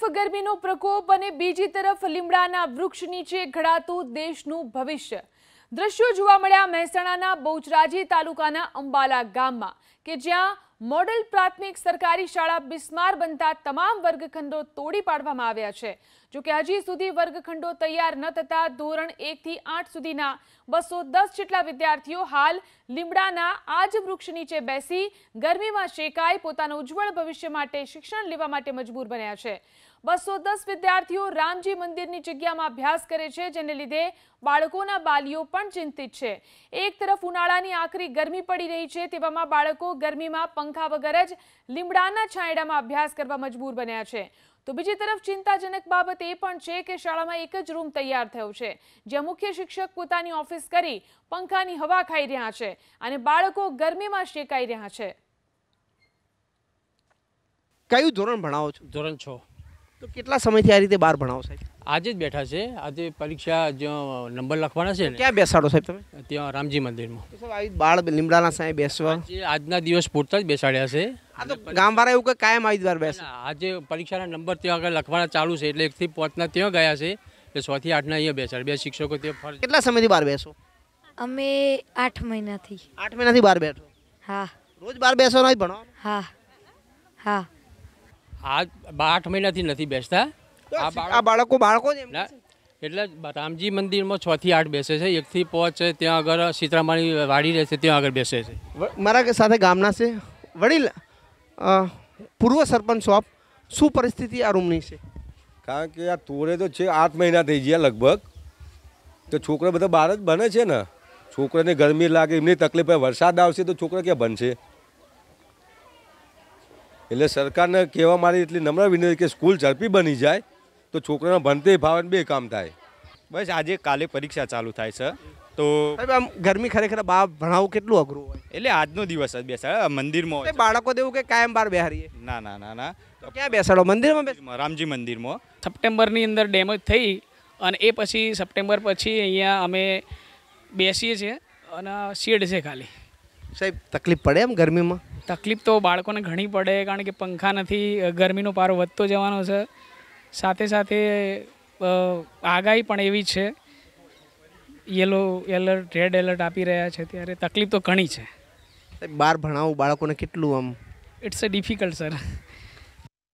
તરફ ગરમીનો પ્રકોપ અને બીજી તરફ લીમડાના વૃક્ષ નીચે ઘડાતું દેશનું ભવિષ્ય દ્રશ્યો જોવા મળ્યા મહેસાણાના બહુચરાજી તાલુકાના અંબાલા ગામમાં કે જ્યાં મોડેલ પ્રાથમિક સરકારી શાળા બિસ્માર બનતા તમામ વર્ગખંડો તોડી પાડવામાં આવ્યા છે. જોકે આજ સુધી વર્ગખંડો તૈયાર ન થતાં ધોરણ 1 થી 8 સુધીના 210 જેટલા વિદ્યાર્થીઓ હાલ લીમડાના આજ વૃક્ષ નીચે બેસી ગરમીમાં શેકાઈ પોતાનું ઉજ્જવળ ભવિષ્ય માટે શિક્ષણ લેવા માટે મજબૂર બન્યા છે. 210 વિદ્યાર્થીઓ રામજી મંદિરની જગ્યામાં અભ્યાસ કરે છે જેના લીધે બાળકોના વાલીઓ પણ ચિંતિત છે. એક તરફ ઉનાળાની આખરી ગરમી પડી રહી છે તેવામાં બાળકો ગરમીમાં પંખા વગર જ લીમડાના છાંયડામાં અભ્યાસ કરવા મજબૂર બન્યા છે તો બીજી તરફ ચિંતાજનક બાબત એ પણ છે કે શાળામાં એક જ રૂમ તૈયાર થયો છે જ્યાં મુખ્ય શિક્ષક પોતાની ઓફિસ કરી પંખાની હવા ખાઈ રહ્યા છે અને બાળકો ગરમીમાં શેકાઈ રહ્યા છે કયું ધોરણ ભણાવો છો ધોરણ છો તો કેટલા સમયથી આ રીતે બહાર ભણાવો સાહેબ આજે જ બેઠા છે આજે પરીક્ષા જ્યાં નંબર લખવાના છે ને ક્યાં બેસાડો સાહેબ તમે ત્યાં રામજી મંદિરમાં બાળ લીમડાના સાહેબ બેસવા આજના દિવસ પૂરતા જ બેસાડ્યા છે આ તો ગામવાળા એવું કે કાયમ આવી વાર બેસે આજે પરીક્ષાના નંબર ત્યાં આગળ લખવાના ચાલુ છે એટલે એકથી પાંચના ત્યાં ગયા છે એટલે સોથી આઠના અહીંયા બેસાડ બે શિક્ષકો ત્યાં ફરજ કેટલા સમયથી બહાર બેસો અમે આઠ મહિનાથી આઠ મહિનાથી બહાર બેઠો હા રોજ બહાર બેસવાનો ભણો હા હા આજ આઠ મહિનાથી નથી બેસતા આ બાળકો બાળકો જ એટલે રામજી મંદિરમાં છ થી આઠ બેસે છે એકથી પાંચ છે ત્યાં આગળ સીતરામાની વાડી રહે છે ત્યાં આગળ બેસે છે મારા સાથે ગામના છે વડીલ પૂર્વ સરપંચ સોપ શું પરિસ્થિતિ આ રૂમની છે કારણ કે આ તોરે તો છે આઠ મહિના થઈ ગયા લગભગ તો છોકરા બધા બહાર જ બને છે ને છોકરાને ગરમી લાગે એમની તકલીફ વરસાદ આવશે તો છોકરા ક્યાં બનશે એટલે સરકારને કહેવા મારી એટલી નમ્ર વિનંતી કે સ્કૂલ ઝડપી બની જાય તો છોકરાના ભણતે ભાવે બે કામ થાય બસ આજે કાલે પરીક્ષા ચાલુ થાય છે તો આમ ગરમી ખરેખર બા ભણાવવું કેટલું અઘરું હોય એટલે આજનો દિવસ જ બેસાડે મંદિરમાં બાળકો દેવું કે કાયમ બાર બેહારીએ ના ના ના ના ક્યાં બેસાડો મંદિરમાં રામજી મંદિરમાં સપ્ટેમ્બરની અંદર ડેમેજ થઈ અને એ પછી સપ્ટેમ્બર પછી અહીંયા અમે બેસીએ છીએ અને શેડ છે ખાલી સાહેબ તકલીફ પડે એમ ગરમીમાં તકલીફ તો બાળકોને ઘણી પડે કારણ કે પંખા નથી ગરમીનો પારો વધતો જવાનો છે સાથે સાથે આગાહી પણ એવી છે યલો એલર્ટ રેડ એલર્ટ આપી રહ્યા છે ત્યારે તકલીફ તો ઘણી છે બહાર ભણાવવું બાળકોને કેટલું આમ ઇટ્સ અ ડિફિકલ્ટ સર